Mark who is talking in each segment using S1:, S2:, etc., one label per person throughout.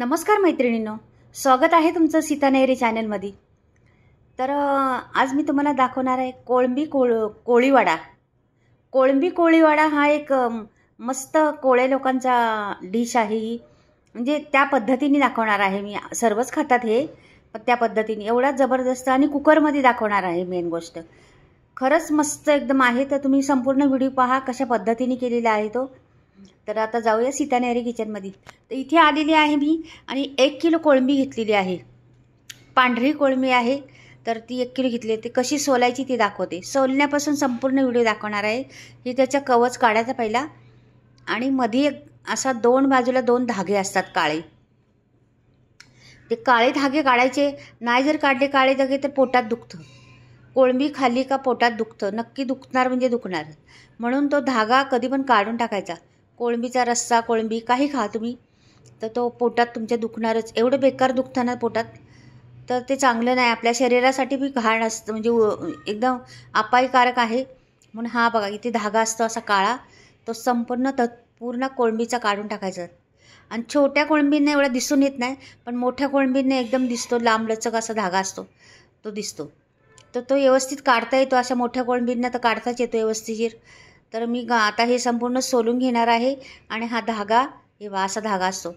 S1: नमस्कार मैत्रिणींनो स्वागत आहे तुमचं सीतानेरी चॅनलमध्ये तर आज मी तुम्हाला दाखवणार आहे कोळंबी कोळ कोळीवाडा कोळंबी कोळीवाडा हा एक मस्त कोळे लोकांचा डिश आहे ही म्हणजे त्या पद्धतीने दाखवणार आहे मी सर्वच खातात हे पण त्या पद्धतीने एवढा जबरदस्त आणि कुकरमध्ये दाखवणार आहे मेन गोष्ट खरंच मस्त एकदम आहे तर तुम्ही संपूर्ण व्हिडिओ पहा कशा पद्धतीने केलेला आहे तो तर आता जाऊया सीतानेरी किचनमध्ये तर इथे आलेली आहे मी आणि एक किलो कोळंबी घेतलेली आहे पांढरी कोळंबी आहे तर ती एक किलो घेतली ते कशी सोलायची ती दाखवते सोलण्यापासून संपूर्ण व्हिडिओ दाखवणार आहे हे त्याचा कवच काढायचा पहिला आणि मध्ये एक असा दोन बाजूला दोन धागे असतात काळे ते काळे धागे काढायचे नाही जर काढले काळे धागे तर पोटात दुखतं कोळंबी खाली का पोटात दुखतं नक्की दुखणार म्हणजे दुखणार म्हणून तो धागा कधी पण काढून टाकायचा कोळंबीचा रस्सा कोळंबी काही खा तुम्ही तर तो पोटात तुमच्या दुखणारच एवढं बेकार दुखतं ना पोटात तर ते चांगलं नाही आपल्या शरीरासाठी बी घाण असतं म्हणजे एकदम अपायकारक आहे म्हणून हा बघा इथे धागा असतो असा काळा तो संपूर्ण तत् पूर्ण कोळंबीचा काढून टाकायचा आणि छोट्या कोळंबींना एवढा दिसून येत नाही पण मोठ्या कोळंबींना एकदम दिसतो लांबलचक असा धागा असतो तो दिसतो तर तो व्यवस्थित काढता येतो अशा मोठ्या कोळंबींना तर काढताच येतो व्यवस्थेशीर तर मी ग आता हे संपूर्ण सोलून घेणार आहे आणि हा धागा हे असा धागा असतो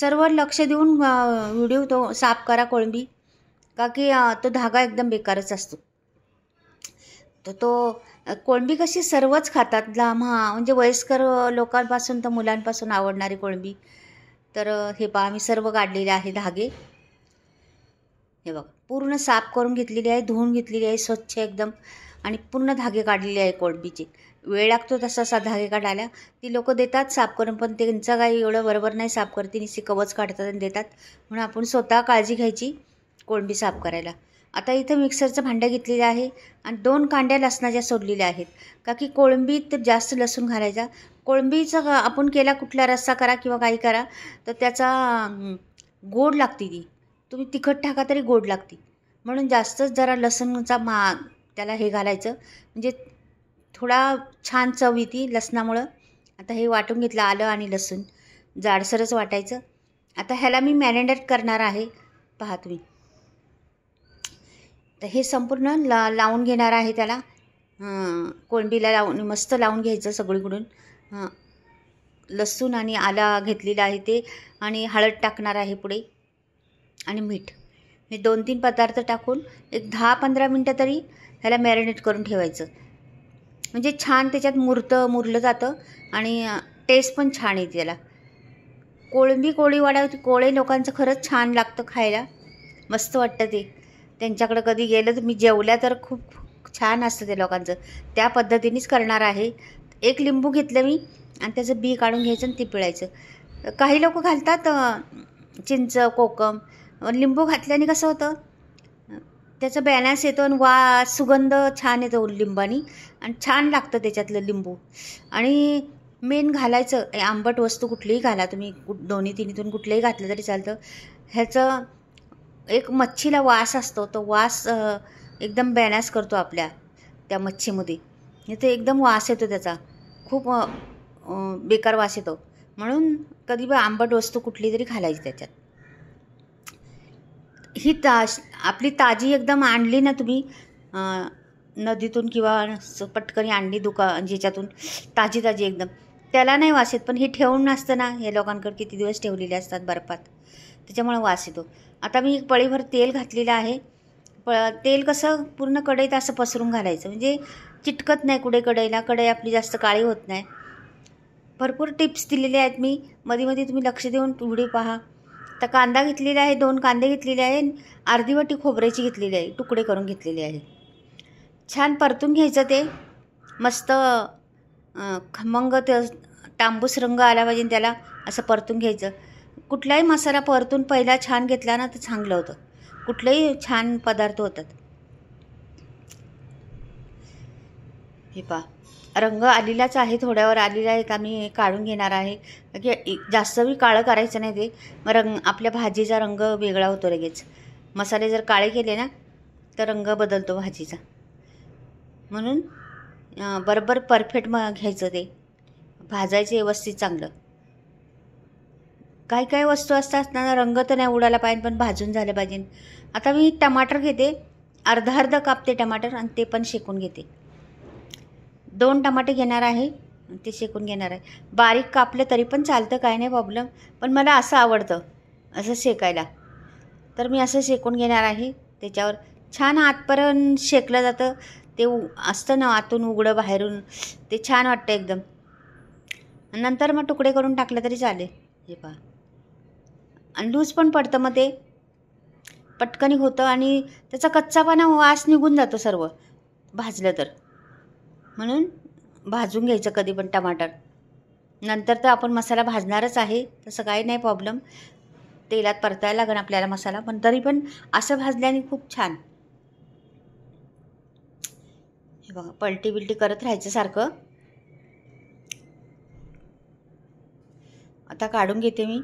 S1: सर्व लक्ष देऊन व्हिडिओ तो साफ करा कोळंबी का की तो धागा एकदम बेकारच असतो तर तो कोळंबी कशी सर्वच खातात लांब हा म्हणजे वयस्कर लोकांपासून तर मुलांपासून आवडणारी कोळंबी तर हे पहा मी सर्व काढलेले आहे धागे हे बघा पूर्ण साफ करून घेतलेली आहे धुवून घेतलेली आहे स्वच्छ एकदम आणि पूर्ण धागे काढलेले आहे कोळंबीचे वेळ लागतो तसा असा धागे काढायला ती लोक देतात साफ करून पण त्यांचा काही एवढं बरोबर नाही साफ करते सी कवच काढतात आणि देतात म्हणून आपण स्वतः काळजी घ्यायची कोळंबी साफ करायला आता इथं मिक्सरचं भांडं घेतलेलं आहे आणि दोन कांड्या लसणाच्या सोडलेल्या आहेत का की कोळंबीत जास्त लसूण घालायचा कोळंबीचं आपण केला कुठला रस्सा करा किंवा काही करा तर त्याचा गोड लागते ती तुम्ही तिखट टाका तरी गोड लागते म्हणून जास्तच जरा लसूणचा मा त्याला हे घालायचं म्हणजे थोडा छान चव येते लसणामुळं आता हे वाटून घेतलं आलं आणि लसूण जाडसरच वाटायचं आता ह्याला मी मॅरिनेट करणार आहे पहा तुम्ही तर हे संपूर्ण ला लावून घेणार आहे त्याला कोळंबीला लावून मस्त लावून घ्यायचं सगळीकडून लसूण आणि आला घेतलेला आहे ते आणि हळद टाकणार आहे पुढे आणि मीठ हे दोन तीन पदार्थ टाकून एक दहा पंधरा मिनटं तरी ह्याला मॅरिनेट करून ठेवायचं म्हणजे छान त्याच्यात मुरतं मुरलं जातं आणि टेस्ट पण छान येते त्याला कोळंबी वाड्या कोळे लोकांचं खरंच छान लागतं खायला मस्त वाटतं ते त्यांच्याकडं कधी गेलं तर मी जेवल्या तर खूप छान असतं ते लोकांचं त्या पद्धतीनेच करणार आहे एक लिंबू घेतलं मी आणि त्याचं बी काढून घ्यायचं आणि ते पिळायचं काही लोक घालतात चिंच कोकम लिंबू घातल्याने कसं होतं त्याचा बॅलन्स येतो आणि वा सुगंध छान येतो लिंबानी आणि छान लागतं त्याच्यातलं लिंबू आणि मेन घालायचं आंबट वस्तू कुठलीही घाला तुम्ही दोन्ही तिन्हीतून कुठलंही घातलं तरी चालतं ह्याचं एक मच्छीला वास असतो तो वास एकदम बॅनॅस करतो आपल्या त्या मच्छीमध्ये इथे एकदम वास येतो त्याचा खूप बेकार वास येतो म्हणून कधी आंबट वस्तू कुठली तरी घालायची त्याच्यात ही ताश आपली ताजी एकदम आणली ना तुम्ही नदीतून किंवा पटकरी आणली दुका ज्याच्यातून ताजी ताजी एकदम त्याला नाही वास येत पण हे ठेवून नसतं ना हे लोकांकडे किती दिवस ठेवलेले असतात बर्फात त्याच्यामुळे वास येतो आता मी एक पळीभर तेल घातलेलं आहे प तेल कसं पूर्ण कढईत असं पसरून घालायचं म्हणजे चिटकत नाही कुठे कढईला कढई आपली जास्त काळी होत नाही भरपूर टिप्स दिलेले आहेत मी मध्ये मध्ये तुम्ही लक्ष देऊन व्हिडिओ पहा तर कांदा घेतलेला आहे दोन कांदे घेतलेले आहे अर्धी वाटी खोबऱ्याची घेतलेली आहे तुकडे करून घेतलेले आहे छान परतून घ्यायचं ते मस्त खमंग ते तांबूस रंग आला पाहिजे त्याला असं परतून घ्यायचं कुठलाही मसाला परतून पहिला छान घेतला ना तर चांगलं होतं कुठलेही छान पदार्थ होतात हे पा रंग आलेलाच आहे थोड्यावर आलेला आहे तर काढून घेणार आहे की जास्त बी काळं करायचं नाही ते मग रंग आपल्या भाजीचा रंग वेगळा होतो लगेच मसाले जर काळे केले ना तर रंग बदलतो भाजीचा म्हणून बरोबर परफेक्ट मग घ्यायचं ते भाजायचं व्यवस्थित चांगलं काही काही वस्तू असतात ना रंग तर नाही उडायला पाहिजे पण भाजून झालं पाहिजे आता मी टमाटर घेते अर्धा अर्धा कापते टमाटर आणि ते पण शेकून घेते दोन टमाटे घेणार आहे ते शेकून घेणार आहे बारीक कापलं तरी पण चालतं काय नाही प्रॉब्लेम पण मला असं आवडतं असं शेकायला तर मी असं शेकून घेणार आहे त्याच्यावर छान आतपर्यंत शेकलं जातं ते उ असतं ना आतून उघडं बाहेरून ते छान वाटतं एकदम नंतर मग तुकडे करून टाकलं तरी चालेल हे पहा आणि लूज पण पडतं मग ते पटकनी होतं आणि त्याचा कच्चापणा वास निघून जातो सर्व भाजलं तर म्हणून भाजून घ्यायचं कधी पण टमाटर नंतर तर आपण मसाला भाजणारच आहे तसं काही नाही प्रॉब्लेम तेलात परतायला लागण आपल्याला मसाला पण तरी पण असं भाजल्याने खूप छान हे बघा पलटी बिलटी करत राहायचं सारखं आता काढून घेते मी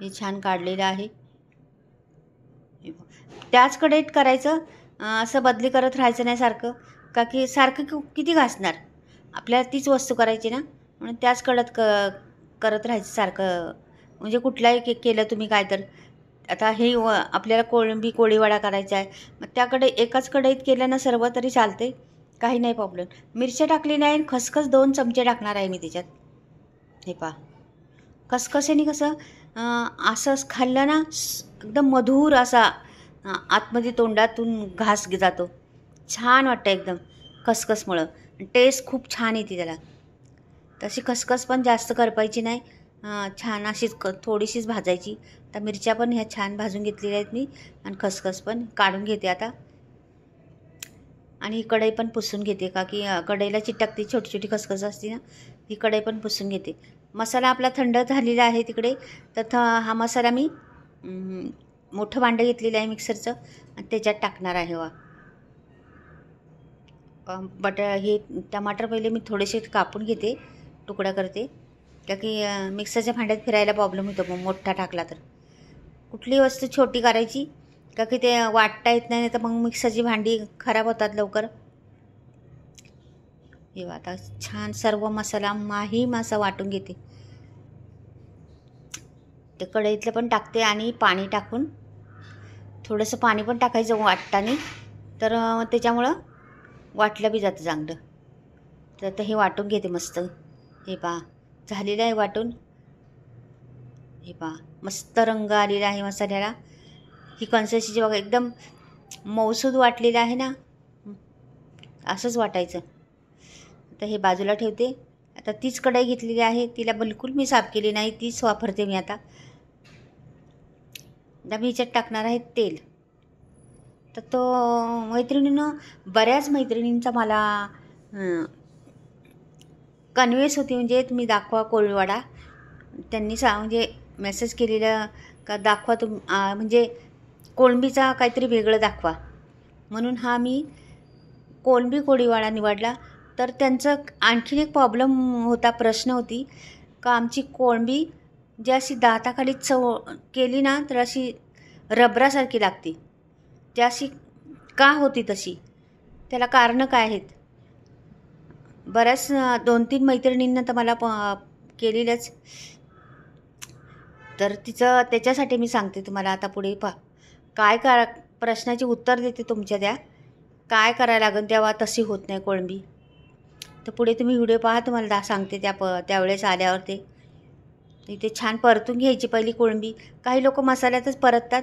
S1: हे छान काढलेलं आहे त्याच कढईत करायचं असं बदली करत राहायचं नाही सारखं का की सारखं किती घासणार आपल्याला तीच वस्तू करायची ना म्हणून त्याच कढत क करत राहायचं सारखं म्हणजे कुठलाही के केलं तुम्ही काय तर आता हे व आपल्याला कोळंबी कोळीवाडा करायचा आहे मग त्याकडे एकाच कढईत केल्यानं सर्व तरी चालते काही नाही प्रॉब्लेम मिरच्या टाकली नाही खसखस दोन चमचे टाकणार आहे मी त्याच्यात हे पा खसखसेने कसं असं खाल्लं ना एकदम मधुर असा आतमध्ये तोंडातून घास जातो छान वाटतं एकदम खसखसमुळं टेस्ट खूप छान येते त्याला तशी खसखस पण जास्त करपायची नाही छान अशीच क थोडीशीच भाजायची आता मिरच्या पण ह्या छान भाजून घेतलेल्या आहेत मी आणि खसखस पण काढून घेते आता आणि ही कढई पण पुसून घेते का की कढईला चिटकती छोटी छोटी खसखस असते ना ही कढई पण पुसून घेते मसाला आपला थंड झालेला आहे तिकडे तर हा मसाला मी मोठं भांडं घेतलेलं आहे मिक्सरचं आणि त्याच्यात टाकणार आहे वा बट हे टमाटर पहिले मी थोडेसे कापून घेते तुकडा करते का की मिक्सरच्या भांड्यात फिरायला प्रॉब्लेम होतो मग मोठा टाकला तर कुठली वस्तू छोटी करायची का की ते वाटता येत नाही तर मग मिक्सरची भांडी खराब होतात लवकर हे आता छान सर्व मसाला माही मासा वाटून घेते ते कढईतलं पण टाकते आणि पाणी टाकून थोडंसं पाणी पण टाकायचं वाटतानी तर त्याच्यामुळं वाटलं बी जातं चांगलं तर आता हे वाटून घेते मस्त हे पहा झालेलं आहे वाटून हे पहा मस्त रंग आलेला आहे मसाल्याला ही कन्सिस्टन्सी बघा एकदम मौसूद वाटलेलं आहे ना असंच वाटायचं आता हे बाजूला ठेवते आता तीच कढाई घेतलेली आहे तिला बिलकुल मी साफ केली नाही तीच वापरते मी आता आता मी ह्याच्यात टाकणार आहे तेल तर तो मैत्रिणीनं बऱ्याच मैत्रिणींचा मला कन्व्हेन्स होती म्हणजे तुम्ही दाखवा कोळीवाडा त्यांनी सा म्हणजे मेसेज केलेला का दाखवा तुम म्हणजे कोळंबीचा काहीतरी वेगळं दाखवा म्हणून हा मी कोळंबी कोळीवाडा निवडला तर त्यांचं आणखीन एक प्रॉब्लेम होता प्रश्न होती का आमची कोळंबी जी अशी दाताखाली चव केली ना तर अशी रबरासारखी लागते त्याशी का होती तशी त्याला कारणं काय आहेत बऱ्याच दोन तीन मैत्रिणींना तर मला प केलेलंच तर तिचं त्याच्यासाठी मी सांगते तुम्हाला आता पुढे पा काय करा प्रश्नाची उत्तर देते तुमच्या त्या काय करायला लागेल तेव्हा तशी होत नाही कोळंबी तर पुढे तुम्ही व्हिडिओ पाहा तुम्हाला दा सांगते त्या प त्यावेळेस आल्यावर ते इथे छान परतून घ्यायची पहिली कोळंबी काही लोक मसाल्यातच परततात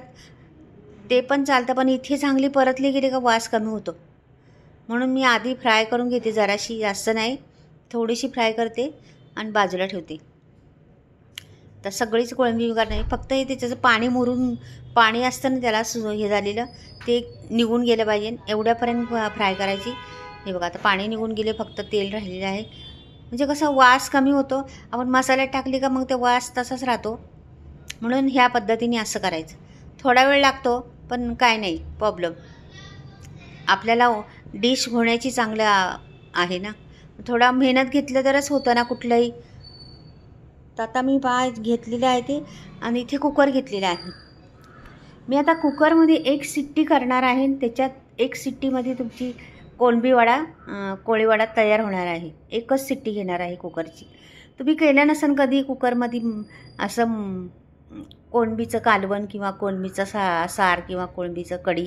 S1: ते पण चालतं पण इथे चांगली परतली गेली का वास कमी होतो म्हणून मी आधी फ्राय करून घेते जराशी जास्त नाही थोडीशी फ्राय करते आणि बाजूला ठेवते तर सगळीच कोळंबी वगैरे नाही फक्त हे त्याच्याचं पाणी मुरून पाणी असतं ना त्याला सु हे झालेलं ते निघून गेलं पाहिजे एवढ्यापर्यंत फ्राय करायची हे बघा आता पाणी निघून गेले फक्त तेल राहिलेलं आहे म्हणजे कसं वास कमी होतो आपण मसाल्यात टाकली का मग ते वास तसाच राहतो म्हणून ह्या पद्धतीने असं करायचं थोडा वेळ लागतो पण काय नाही प्रॉब्लेम आपल्याला डिश होण्याची चांगलं आहे ना थोडा मेहनत घेतलं तरच होतं ना कुठलंही तर आता मी पा घेतलेले आहे ते आणि इथे कुकर घेतलेला आहे मी आता कुकरमध्ये एक सिट्टी करणार आहे त्याच्यात एक सिट्टीमध्ये तुमची कोळी कोळीवाडा तयार होणार आहे एकच सिट्टी घेणार आहे कुकरची तुम्ही केल्या नसेल कधी कुकरमध्ये असं कोळंबीचं कालवण किंवा कोळंबीचं सा सार किंवा कोळंबीचं कढी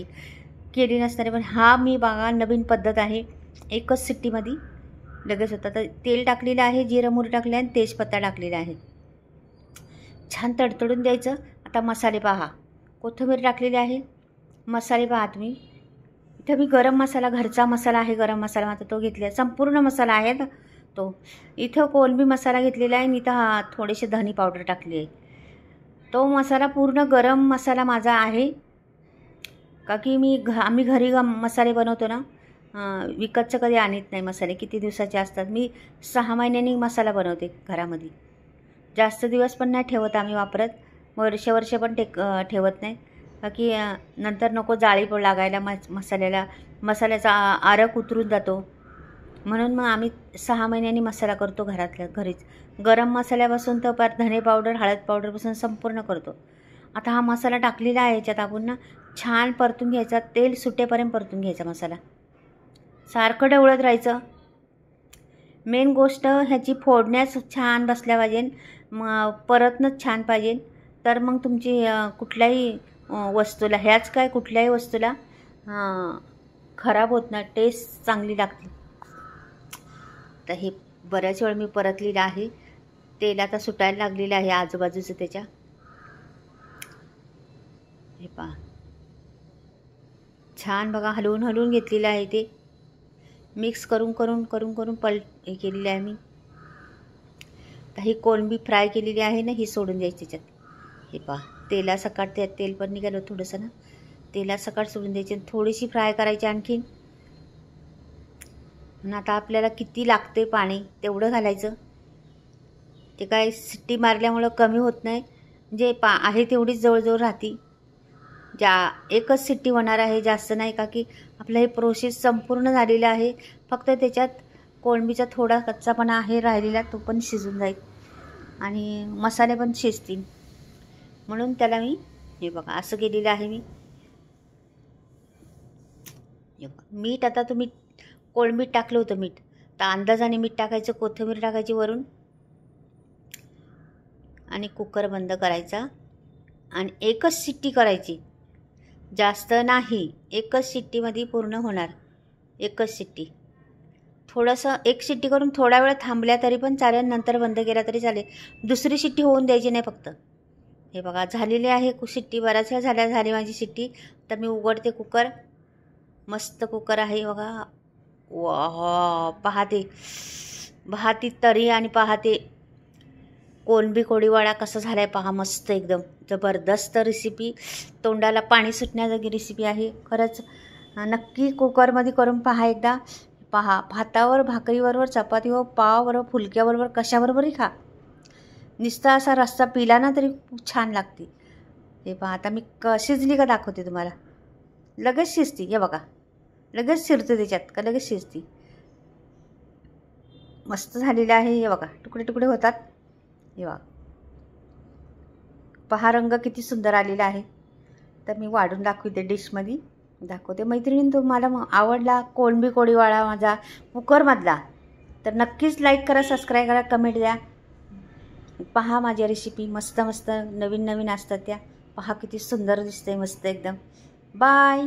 S1: केली नसणारे पण हा मी बघा नवीन पद्धत आहे एकच सिट्टीमध्ये लगेच होतं तर तेल टाकलेलं आहे जिरं मुर टाकले आणि तेजपत्ता टाकलेला आहे छान तडतडून द्यायचं आता मसाले पहा कोथिंबीर टाकलेली आहे मसाले पहा तुम्ही इथं मी गरम मसाला घरचा मसाला आहे गरम मसाला माझा तो घेतला संपूर्ण मसाला आहे तो इथं कोलबी मसाला घेतलेला आहे मी इथं हा थोडेसे धनी पावडर टाकली आहे तो मसाला पूर्ण गरम मसाला माझा आहे का की मी घ आम्ही घरी मसाले बनवतो ना विकतचं कधी आणत नाही मसाले किती दिवसाचे असतात मी सहा महिन्यांनी मसाला बनवते घरामध्ये जास्त दिवस पण नाही ठेवत आम्ही वापरत वर्ष वर्ष पण टेक ठेवत नाही बाकी नंतर नको जाळी लागायला म मसाल्याला मसाल्याचा आरक उतरून जातो म्हणून मग आम्ही सहा महिन्यांनी मसाला करतो घरातल्या घरीच गरम मसाल्यापासून तर पार धने पावडर हळद पावडरपासून संपूर्ण करतो आता हा मसाला टाकलेला आहे याच्यात आपण ना छान परतून घ्यायचा तेल सुटेपर्यंत परतून घ्यायचा मसाला सारखं डवळत राहायचं मेन गोष्ट ह्याची फोडण्यास छान बसल्या पाहिजे मग परतनंच छान पाहिजे तर मग तुमची कुठलाही वस्तूला ह्याच काय कुठल्याही वस्तूला खराब होत नाही टेस्ट चांगली लागते तर हे बऱ्याच वेळ मी परतलेलं आहे तेल आता सुटायला लागलेलं आहे आजूबाजूचं त्याच्या हे पहा छान बघा हलवून हलवून घेतलेलं आहे ते मिक्स करून करून करून करून पल हे केलेलं आहे मी तर ही कोलंबी फ्राय केलेली आहे ना ही सोडून द्यायची त्याच्यात हे पहा सकाळ त्यात तेल पण निघालं थोडंसं ना तेला सकाळ सोडून द्यायची थोडीशी फ्राय करायची आणखीन आता आपल्याला किती लागते पाणी तेवढं घालायचं ते काय सिट्टी मारल्यामुळं कमी होत नाही म्हणजे पा आहे तेवढीच जवळजवळ राहती ज्या एकच सिट्टी होणार आहे जास्त नाही का की आपलं हे प्रोसेस संपूर्ण झालेलं आहे फक्त त्याच्यात कोळंबीचा थोडा कच्चापणा आहे राहिलेला तो पण शिजून जाईल आणि मसाले पण शिजतील म्हणून त्याला मी हे बघा असं केलेलं आहे मी मीठ आता तुम्ही कोळमीठ टाकलं होतं मीठ तर अंदाजाने मीठ टाकायचं कोथिंबीर टाकायची वरून आणि कुकर बंद करायचा आणि एकच शिट्टी करायची जास्त नाही एकच शिट्टीमध्ये पूर्ण होणार एकच शिट्टी थोडंसं एक शिट्टी करून थोडा वेळ थांबल्या तरी पण चालेल नंतर बंद केला तरी चालेल दुसरी शिट्टी होऊन द्यायची नाही फक्त हे बघा झालेली आहे कु शिट्टी बऱ्याचशा झाल्या झाली माझी शिट्टी तर मी उघडते कुकर मस्त कुकर आहे बघा वा पाहते ती तरी आणि पाहते कोणबी कोडीवाडा कसा झाला आहे पहा मस्त एकदम जबरदस्त रेसिपी तोंडाला पाणी सुटण्याजोगी रेसिपी आहे खरंच नक्की कुकरमध्ये करून पहा एकदा पहा भातावर भाकरीबरोबर चपातीवर पावाबरोबर फुलक्याबरोबर कशाबरोबरही खा निस्ता असा रस्सा पिला ना तरी खूप छान लागते हे पहा आता मी क शिजली का दाखवते तुम्हाला लगेच शिजती हे बघा लगेच शिरते त्याच्यात का लगेच शिजती मस्त झालेलं आहे हे बघा तुकडे तुकडे होतात हे बघा पहा रंग किती सुंदर आलेला आहे तर मी वाढून दाखवते डिशमध्ये दाखवते मैत्रिणी तुम्हाला मग आवडला कोळंबी कोळीवाळा माझा कुकरमधला तर नक्कीच लाईक करा सबस्क्राईब करा कमेंट द्या पहा माझ्या रेसिपी मस्त मस्त नवीन नवीन असतात त्या पहा किती सुंदर दिसते मस्त एकदम बाय